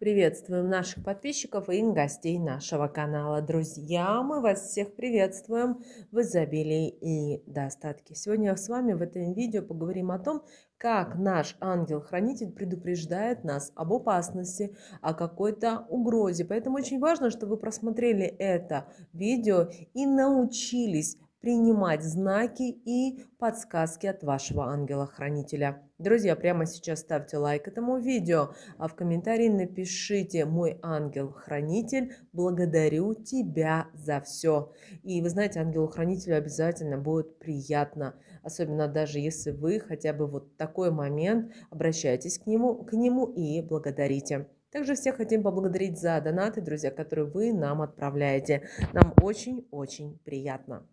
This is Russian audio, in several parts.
Приветствуем наших подписчиков и гостей нашего канала. Друзья, мы вас всех приветствуем в изобилии и достатке. Сегодня с вами в этом видео поговорим о том, как наш ангел-хранитель предупреждает нас об опасности, о какой-то угрозе. Поэтому очень важно, чтобы вы просмотрели это видео и научились принимать знаки и подсказки от вашего ангела-хранителя. Друзья, прямо сейчас ставьте лайк этому видео, а в комментарии напишите «Мой ангел-хранитель, благодарю тебя за все». И вы знаете, ангелу-хранителю обязательно будет приятно, особенно даже если вы хотя бы вот такой момент обращаетесь к нему, к нему и благодарите. Также всех хотим поблагодарить за донаты, друзья, которые вы нам отправляете. Нам очень-очень приятно.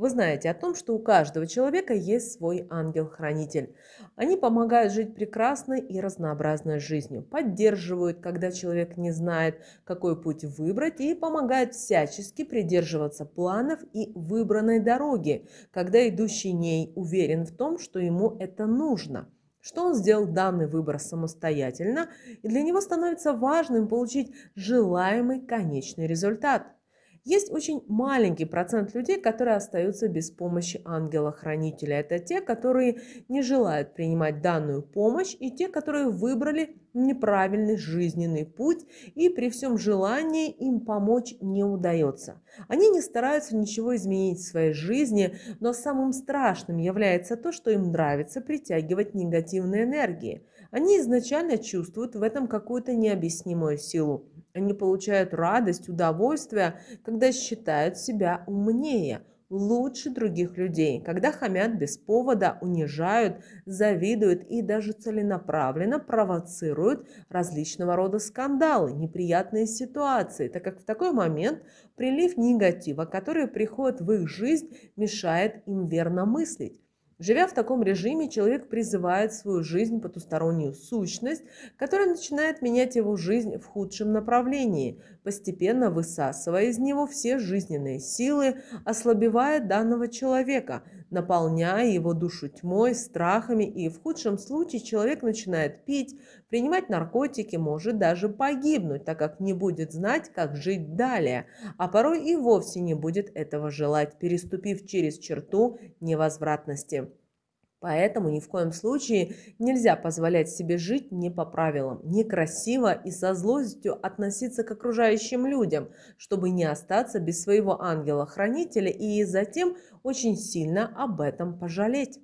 Вы знаете о том, что у каждого человека есть свой ангел-хранитель. Они помогают жить прекрасной и разнообразной жизнью, поддерживают, когда человек не знает, какой путь выбрать, и помогают всячески придерживаться планов и выбранной дороги, когда идущий ней уверен в том, что ему это нужно – что он сделал данный выбор самостоятельно, и для него становится важным получить желаемый конечный результат – есть очень маленький процент людей, которые остаются без помощи ангела-хранителя. Это те, которые не желают принимать данную помощь и те, которые выбрали неправильный жизненный путь и при всем желании им помочь не удается. Они не стараются ничего изменить в своей жизни, но самым страшным является то, что им нравится притягивать негативные энергии. Они изначально чувствуют в этом какую-то необъяснимую силу. Они получают радость, удовольствие, когда считают себя умнее, лучше других людей, когда хамят без повода, унижают, завидуют и даже целенаправленно провоцируют различного рода скандалы, неприятные ситуации, так как в такой момент прилив негатива, который приходит в их жизнь, мешает им верно мыслить. Живя в таком режиме, человек призывает в свою жизнь потустороннюю сущность, которая начинает менять его жизнь в худшем направлении, постепенно высасывая из него все жизненные силы, ослабевая данного человека, наполняя его душу тьмой, страхами, и в худшем случае человек начинает пить, принимать наркотики, может даже погибнуть, так как не будет знать, как жить далее, а порой и вовсе не будет этого желать, переступив через черту невозвратности. Поэтому ни в коем случае нельзя позволять себе жить не по правилам, некрасиво и со злостью относиться к окружающим людям, чтобы не остаться без своего ангела-хранителя и затем очень сильно об этом пожалеть.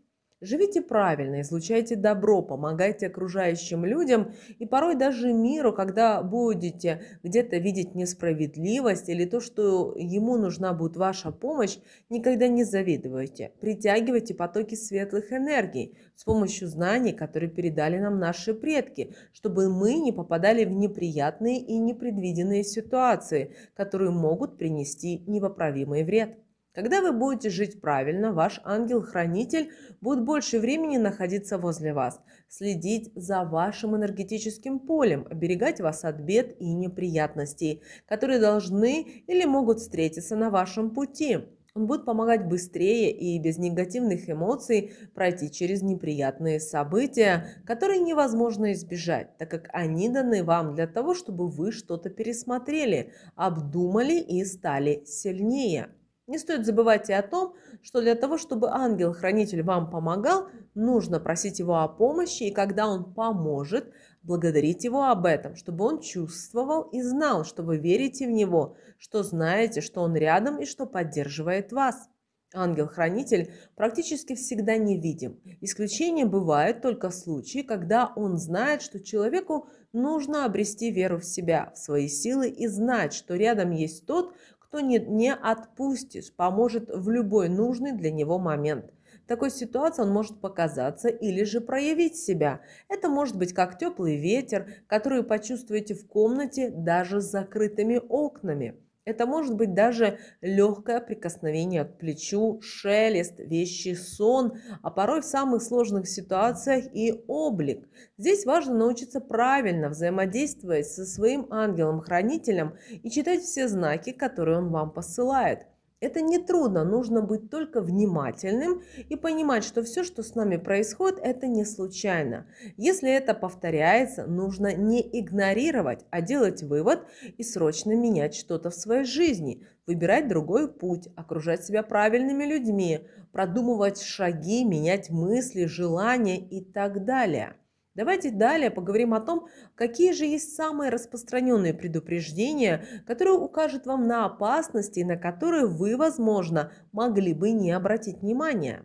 Живите правильно, излучайте добро, помогайте окружающим людям и порой даже миру, когда будете где-то видеть несправедливость или то, что ему нужна будет ваша помощь, никогда не завидуйте. Притягивайте потоки светлых энергий с помощью знаний, которые передали нам наши предки, чтобы мы не попадали в неприятные и непредвиденные ситуации, которые могут принести непоправимый вред. Когда вы будете жить правильно, ваш ангел-хранитель будет больше времени находиться возле вас, следить за вашим энергетическим полем, оберегать вас от бед и неприятностей, которые должны или могут встретиться на вашем пути. Он будет помогать быстрее и без негативных эмоций пройти через неприятные события, которые невозможно избежать, так как они даны вам для того, чтобы вы что-то пересмотрели, обдумали и стали сильнее. Не стоит забывать и о том, что для того, чтобы ангел-хранитель вам помогал, нужно просить его о помощи, и когда он поможет, благодарить его об этом, чтобы он чувствовал и знал, что вы верите в него, что знаете, что он рядом и что поддерживает вас. Ангел-хранитель практически всегда невидим. Исключения бывают только случаи, когда он знает, что человеку нужно обрести веру в себя, в свои силы и знать, что рядом есть тот, кто не, не отпустишь, поможет в любой нужный для него момент. В такой ситуации он может показаться или же проявить себя. Это может быть как теплый ветер, который почувствуете в комнате даже с закрытыми окнами – это может быть даже легкое прикосновение к плечу, шелест, вещий сон, а порой в самых сложных ситуациях и облик. Здесь важно научиться правильно взаимодействовать со своим ангелом-хранителем и читать все знаки, которые он вам посылает – это не трудно, нужно быть только внимательным и понимать, что все, что с нами происходит, это не случайно. Если это повторяется, нужно не игнорировать, а делать вывод и срочно менять что-то в своей жизни, выбирать другой путь, окружать себя правильными людьми, продумывать шаги, менять мысли, желания и так далее. Давайте далее поговорим о том, какие же есть самые распространенные предупреждения, которые укажут вам на опасности, на которые вы, возможно, могли бы не обратить внимания.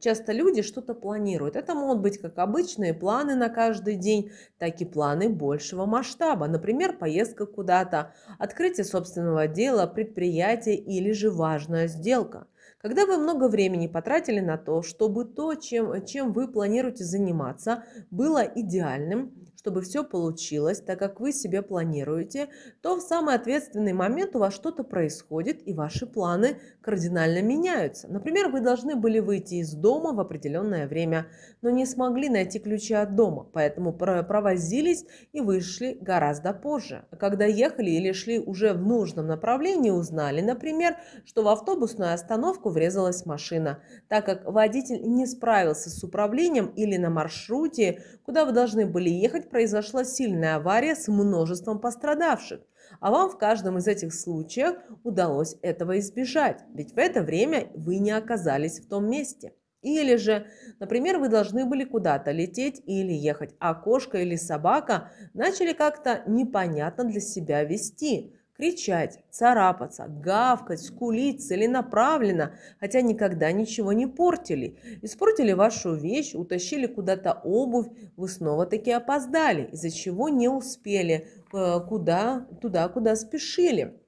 Часто люди что-то планируют. Это могут быть как обычные планы на каждый день, так и планы большего масштаба. Например, поездка куда-то, открытие собственного дела, предприятия или же важная сделка – когда вы много времени потратили на то, чтобы то, чем, чем вы планируете заниматься, было идеальным, чтобы все получилось так, как вы себе планируете, то в самый ответственный момент у вас что-то происходит, и ваши планы кардинально меняются. Например, вы должны были выйти из дома в определенное время, но не смогли найти ключи от дома, поэтому провозились и вышли гораздо позже. А когда ехали или шли уже в нужном направлении, узнали, например, что в автобусную остановку врезалась машина, так как водитель не справился с управлением или на маршруте, куда вы должны были ехать, произошла сильная авария с множеством пострадавших. А вам в каждом из этих случаев удалось этого избежать, ведь в это время вы не оказались в том месте. Или же, например, вы должны были куда-то лететь или ехать, а кошка или собака начали как-то непонятно для себя вести, кричать, царапаться, гавкать, скулить целенаправленно, хотя никогда ничего не портили. Испортили вашу вещь, утащили куда-то обувь, вы снова-таки опоздали, из-за чего не успели, э, куда, туда, куда спешили.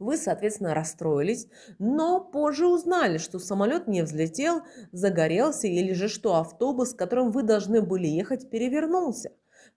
Вы, соответственно, расстроились, но позже узнали, что самолет не взлетел, загорелся или же что автобус, которым вы должны были ехать, перевернулся.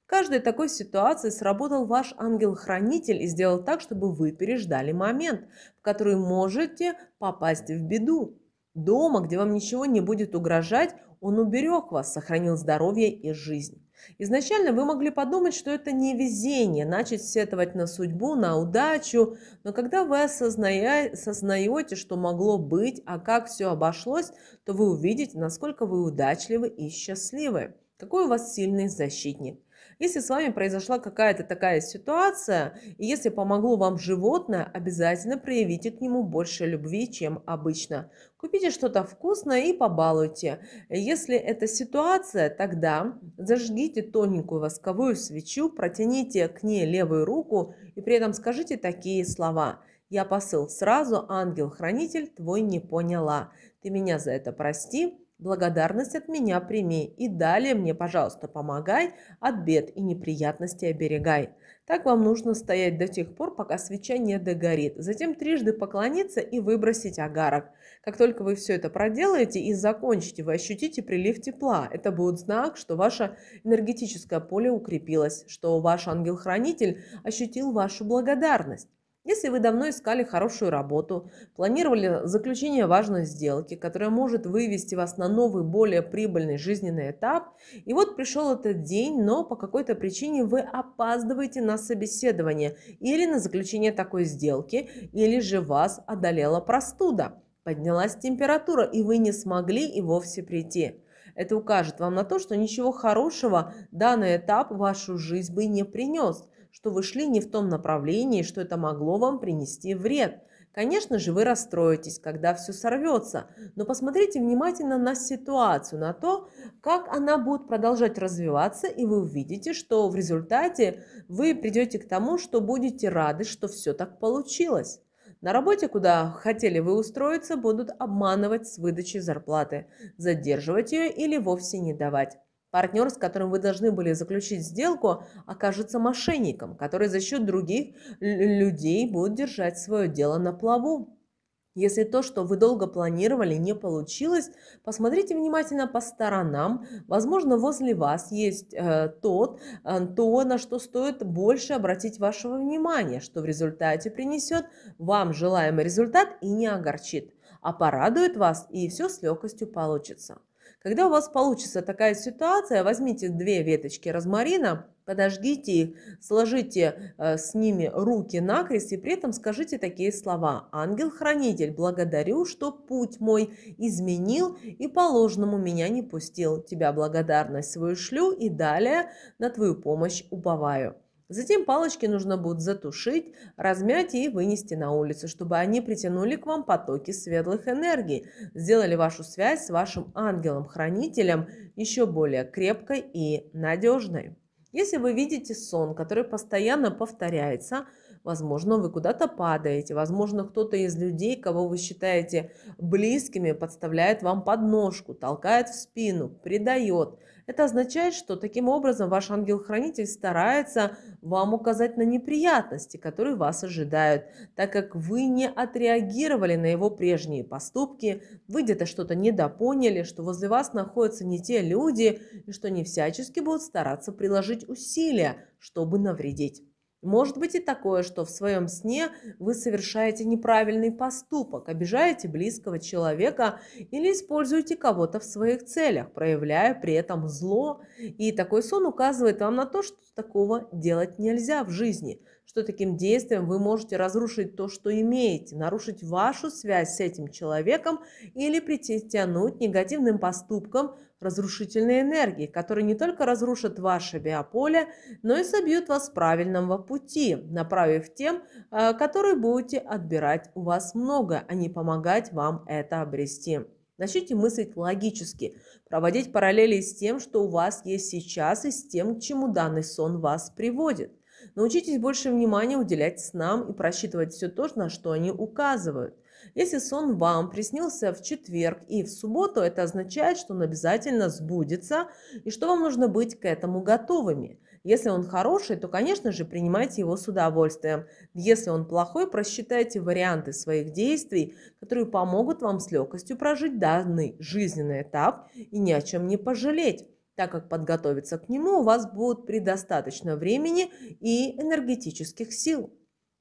В каждой такой ситуации сработал ваш ангел-хранитель и сделал так, чтобы вы переждали момент, в который можете попасть в беду. Дома, где вам ничего не будет угрожать, он уберег вас, сохранил здоровье и жизнь. Изначально вы могли подумать, что это не везение, начать сетовать на судьбу, на удачу, но когда вы осознаете, что могло быть, а как все обошлось, то вы увидите, насколько вы удачливы и счастливы, какой у вас сильный защитник. Если с вами произошла какая-то такая ситуация, и если помогло вам животное, обязательно проявите к нему больше любви, чем обычно. Купите что-то вкусное и побалуйте. Если это ситуация, тогда зажгите тоненькую восковую свечу, протяните к ней левую руку и при этом скажите такие слова. Я посыл сразу, ангел-хранитель твой не поняла. Ты меня за это прости, Благодарность от меня прими и далее мне, пожалуйста, помогай, от бед и неприятностей оберегай. Так вам нужно стоять до тех пор, пока свеча не догорит. Затем трижды поклониться и выбросить агарок. Как только вы все это проделаете и закончите, вы ощутите прилив тепла. Это будет знак, что ваше энергетическое поле укрепилось, что ваш ангел-хранитель ощутил вашу благодарность. Если вы давно искали хорошую работу, планировали заключение важной сделки, которая может вывести вас на новый, более прибыльный жизненный этап, и вот пришел этот день, но по какой-то причине вы опаздываете на собеседование или на заключение такой сделки, или же вас одолела простуда, поднялась температура, и вы не смогли и вовсе прийти. Это укажет вам на то, что ничего хорошего данный этап в вашу жизнь бы не принес – что вы шли не в том направлении, что это могло вам принести вред. Конечно же, вы расстроитесь, когда все сорвется, но посмотрите внимательно на ситуацию, на то, как она будет продолжать развиваться, и вы увидите, что в результате вы придете к тому, что будете рады, что все так получилось. На работе, куда хотели вы устроиться, будут обманывать с выдачей зарплаты, задерживать ее или вовсе не давать партнер, с которым вы должны были заключить сделку, окажется мошенником, который за счет других людей будет держать свое дело на плаву. Если то, что вы долго планировали, не получилось, посмотрите внимательно по сторонам. Возможно, возле вас есть э, тот, э, то, на что стоит больше обратить вашего внимания, что в результате принесет вам желаемый результат и не огорчит, а порадует вас, и все с легкостью получится. Когда у вас получится такая ситуация, возьмите две веточки розмарина, подождите их, сложите э, с ними руки на крест и при этом скажите такие слова. «Ангел-хранитель, благодарю, что путь мой изменил и по ложному меня не пустил. Тебя благодарность свою шлю и далее на твою помощь уповаю». Затем палочки нужно будет затушить, размять и вынести на улицу, чтобы они притянули к вам потоки светлых энергий, сделали вашу связь с вашим ангелом-хранителем еще более крепкой и надежной. Если вы видите сон, который постоянно повторяется – Возможно, вы куда-то падаете, возможно, кто-то из людей, кого вы считаете близкими, подставляет вам подножку, толкает в спину, предает. Это означает, что таким образом ваш ангел-хранитель старается вам указать на неприятности, которые вас ожидают, так как вы не отреагировали на его прежние поступки, вы где-то что-то недопоняли, что возле вас находятся не те люди и что не всячески будут стараться приложить усилия, чтобы навредить. Может быть и такое, что в своем сне вы совершаете неправильный поступок, обижаете близкого человека или используете кого-то в своих целях, проявляя при этом зло. И такой сон указывает вам на то, что такого делать нельзя в жизни, что таким действием вы можете разрушить то, что имеете, нарушить вашу связь с этим человеком или притянуть негативным поступком – разрушительной энергии, которые не только разрушат ваше биополе, но и собьют вас с правильного пути, направив тем, э, которые будете отбирать у вас много, а не помогать вам это обрести. Начните мыслить логически, проводить параллели с тем, что у вас есть сейчас и с тем, к чему данный сон вас приводит. Научитесь больше внимания уделять снам и просчитывать все то, на что они указывают. Если сон вам приснился в четверг и в субботу, это означает, что он обязательно сбудется и что вам нужно быть к этому готовыми. Если он хороший, то, конечно же, принимайте его с удовольствием. Если он плохой, просчитайте варианты своих действий, которые помогут вам с легкостью прожить данный жизненный этап и ни о чем не пожалеть так как подготовиться к нему у вас будет предостаточно времени и энергетических сил.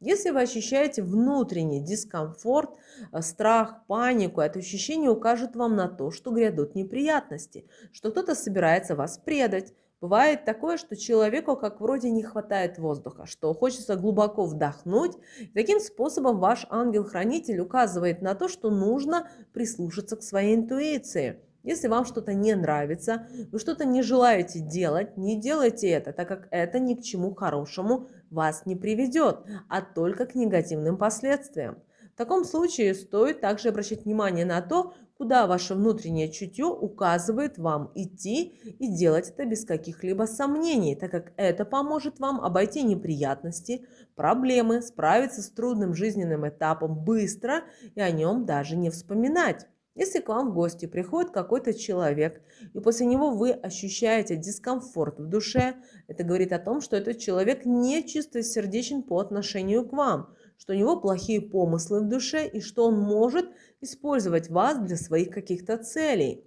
Если вы ощущаете внутренний дискомфорт, э, страх, панику, это ощущение укажет вам на то, что грядут неприятности, что кто-то собирается вас предать. Бывает такое, что человеку как вроде не хватает воздуха, что хочется глубоко вдохнуть. Таким способом ваш ангел-хранитель указывает на то, что нужно прислушаться к своей интуиции – если вам что-то не нравится, вы что-то не желаете делать, не делайте это, так как это ни к чему хорошему вас не приведет, а только к негативным последствиям. В таком случае стоит также обращать внимание на то, куда ваше внутреннее чутье указывает вам идти и делать это без каких-либо сомнений, так как это поможет вам обойти неприятности, проблемы, справиться с трудным жизненным этапом быстро и о нем даже не вспоминать. Если к вам в гости приходит какой-то человек, и после него вы ощущаете дискомфорт в душе, это говорит о том, что этот человек не чистосердечен по отношению к вам, что у него плохие помыслы в душе и что он может использовать вас для своих каких-то целей.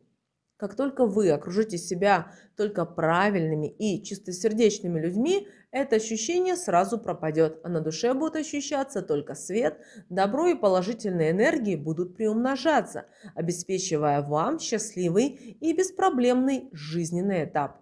Как только вы окружите себя только правильными и чистосердечными людьми, это ощущение сразу пропадет, а на душе будет ощущаться только свет, добро и положительные энергии будут приумножаться, обеспечивая вам счастливый и беспроблемный жизненный этап.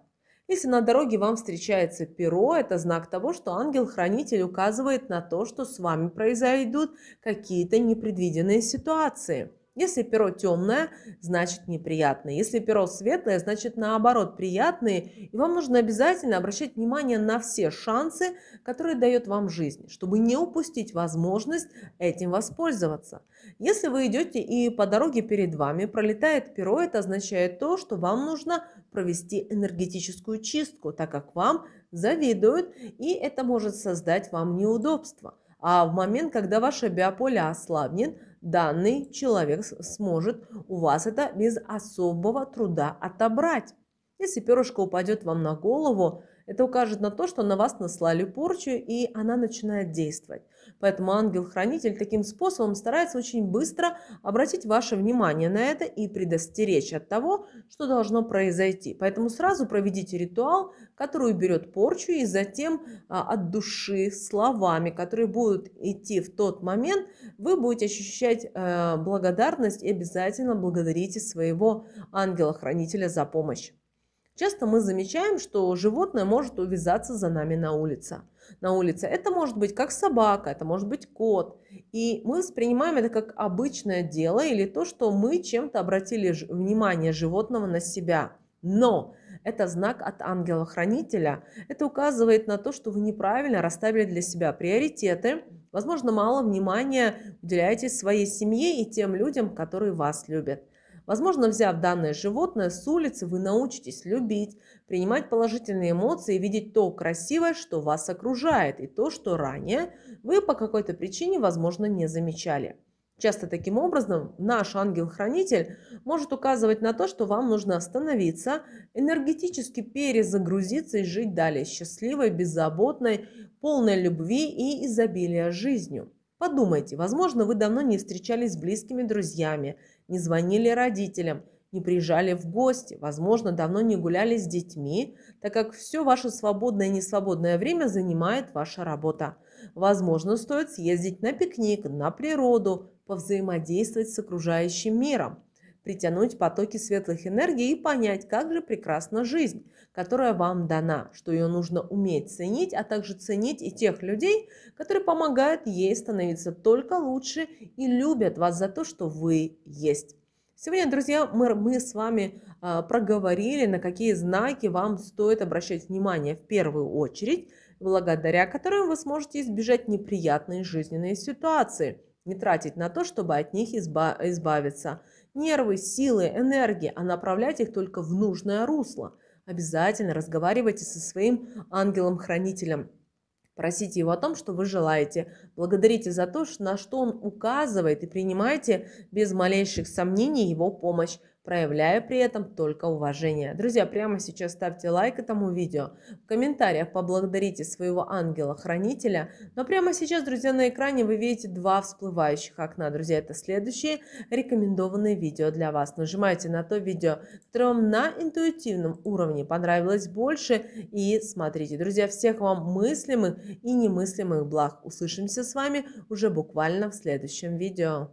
Если на дороге вам встречается перо, это знак того, что ангел-хранитель указывает на то, что с вами произойдут какие-то непредвиденные ситуации – если перо темное, значит неприятное. Если перо светлое, значит наоборот приятное. И вам нужно обязательно обращать внимание на все шансы, которые дает вам жизнь, чтобы не упустить возможность этим воспользоваться. Если вы идете и по дороге перед вами пролетает перо, это означает то, что вам нужно провести энергетическую чистку, так как вам завидуют, и это может создать вам неудобства. А в момент, когда ваше биополе ослабнет, данный человек сможет у вас это без особого труда отобрать. Если перышко упадет вам на голову, это укажет на то, что на вас наслали порчу, и она начинает действовать. Поэтому ангел-хранитель таким способом старается очень быстро обратить ваше внимание на это и предостеречь от того, что должно произойти. Поэтому сразу проведите ритуал, который уберет порчу, и затем а, от души словами, которые будут идти в тот момент, вы будете ощущать э, благодарность и обязательно благодарите своего ангела-хранителя за помощь. Часто мы замечаем, что животное может увязаться за нами на улице. На улице это может быть как собака, это может быть кот. И мы воспринимаем это как обычное дело или то, что мы чем-то обратили внимание животного на себя. Но это знак от ангела-хранителя. Это указывает на то, что вы неправильно расставили для себя приоритеты, возможно, мало внимания уделяете своей семье и тем людям, которые вас любят. Возможно, взяв данное животное с улицы, вы научитесь любить, принимать положительные эмоции и видеть то красивое, что вас окружает, и то, что ранее вы по какой-то причине, возможно, не замечали. Часто таким образом наш ангел-хранитель может указывать на то, что вам нужно остановиться, энергетически перезагрузиться и жить далее счастливой, беззаботной, полной любви и изобилия жизнью. Подумайте, возможно, вы давно не встречались с близкими друзьями, не звонили родителям, не приезжали в гости, возможно, давно не гуляли с детьми, так как все ваше свободное и несвободное время занимает ваша работа. Возможно, стоит съездить на пикник, на природу, повзаимодействовать с окружающим миром притянуть потоки светлых энергий и понять, как же прекрасна жизнь, которая вам дана, что ее нужно уметь ценить, а также ценить и тех людей, которые помогают ей становиться только лучше и любят вас за то, что вы есть. Сегодня, друзья, мы, мы с вами э, проговорили, на какие знаки вам стоит обращать внимание в первую очередь, благодаря которым вы сможете избежать неприятной жизненной ситуации, не тратить на то, чтобы от них изба избавиться – нервы, силы, энергии, а направлять их только в нужное русло. Обязательно разговаривайте со своим ангелом-хранителем – Просите его о том, что вы желаете. Благодарите за то, на что он указывает, и принимайте без малейших сомнений его помощь проявляя при этом только уважение. Друзья, прямо сейчас ставьте лайк этому видео. В комментариях поблагодарите своего ангела-хранителя. Но прямо сейчас, друзья, на экране вы видите два всплывающих окна. Друзья, это следующие рекомендованные видео для вас. Нажимайте на то видео, которое вам на интуитивном уровне понравилось больше и смотрите. Друзья, всех вам мыслимых и немыслимых благ. Услышимся с вами уже буквально в следующем видео.